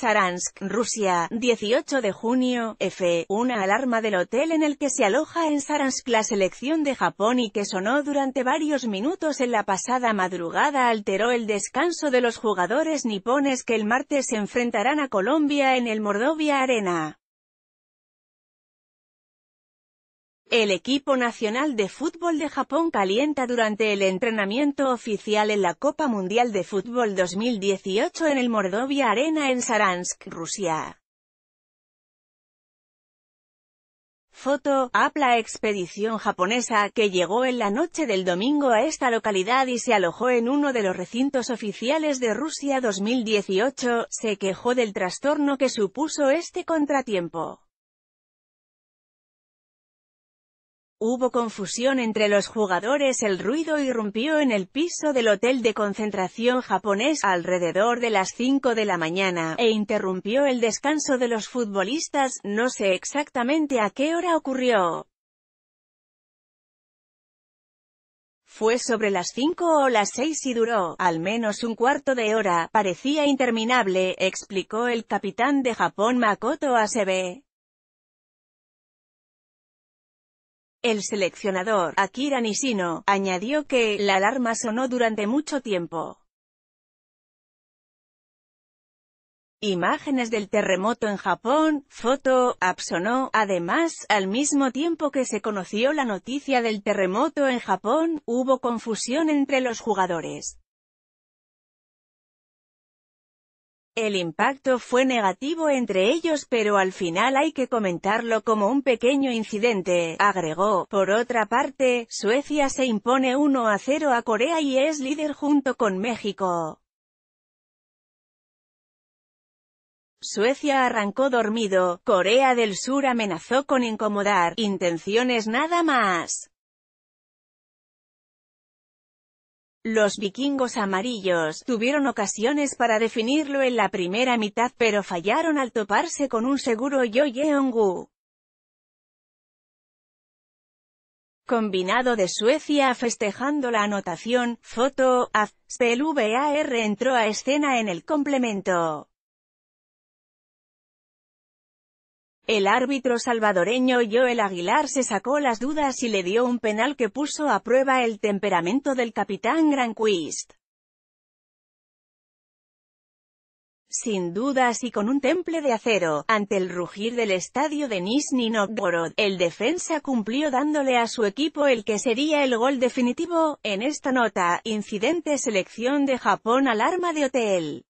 Saransk, Rusia, 18 de junio, F. Una alarma del hotel en el que se aloja en Saransk la selección de Japón y que sonó durante varios minutos en la pasada madrugada alteró el descanso de los jugadores nipones que el martes se enfrentarán a Colombia en el Mordovia Arena. El equipo nacional de fútbol de Japón calienta durante el entrenamiento oficial en la Copa Mundial de Fútbol 2018 en el Mordovia Arena en Saransk, Rusia. Foto, Apla expedición japonesa que llegó en la noche del domingo a esta localidad y se alojó en uno de los recintos oficiales de Rusia 2018, se quejó del trastorno que supuso este contratiempo. Hubo confusión entre los jugadores el ruido irrumpió en el piso del hotel de concentración japonés alrededor de las 5 de la mañana, e interrumpió el descanso de los futbolistas, no sé exactamente a qué hora ocurrió. Fue sobre las 5 o las 6 y duró, al menos un cuarto de hora, parecía interminable, explicó el capitán de Japón Makoto Asebe. El seleccionador, Akira Nishino, añadió que, la alarma sonó durante mucho tiempo. Imágenes del terremoto en Japón, foto, Absono. Además, al mismo tiempo que se conoció la noticia del terremoto en Japón, hubo confusión entre los jugadores. El impacto fue negativo entre ellos pero al final hay que comentarlo como un pequeño incidente, agregó. Por otra parte, Suecia se impone 1 a 0 a Corea y es líder junto con México. Suecia arrancó dormido, Corea del Sur amenazó con incomodar, intenciones nada más. Los vikingos amarillos tuvieron ocasiones para definirlo en la primera mitad pero fallaron al toparse con un seguro Yo Yeongu. Combinado de Suecia festejando la anotación, foto, VAR entró a escena en el complemento. El árbitro salvadoreño Joel Aguilar se sacó las dudas y le dio un penal que puso a prueba el temperamento del capitán Granquist. sin dudas y con un temple de acero, ante el rugir del estadio de Nizhny Novgorod, el defensa cumplió dándole a su equipo el que sería el gol definitivo, en esta nota, incidente selección de Japón alarma de hotel.